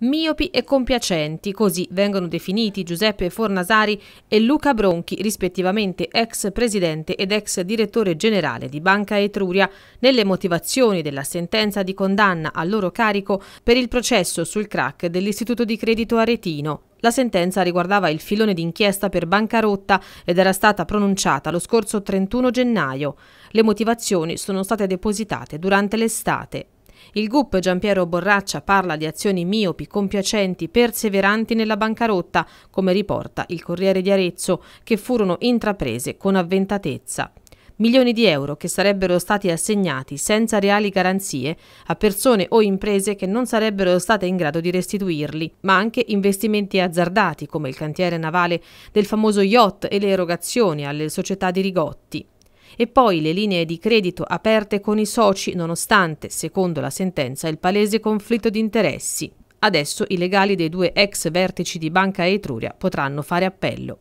miopi e compiacenti, così vengono definiti Giuseppe Fornasari e Luca Bronchi, rispettivamente ex presidente ed ex direttore generale di Banca Etruria, nelle motivazioni della sentenza di condanna a loro carico per il processo sul crack dell'Istituto di Credito Aretino, la sentenza riguardava il filone d'inchiesta per bancarotta ed era stata pronunciata lo scorso 31 gennaio. Le motivazioni sono state depositate durante l'estate. Il GUP Giampiero Borraccia parla di azioni miopi, compiacenti, perseveranti nella bancarotta, come riporta il Corriere di Arezzo, che furono intraprese con avventatezza milioni di euro che sarebbero stati assegnati senza reali garanzie a persone o imprese che non sarebbero state in grado di restituirli, ma anche investimenti azzardati come il cantiere navale del famoso yacht e le erogazioni alle società di rigotti e poi le linee di credito aperte con i soci nonostante, secondo la sentenza, il palese conflitto di interessi. Adesso i legali dei due ex vertici di Banca Etruria potranno fare appello.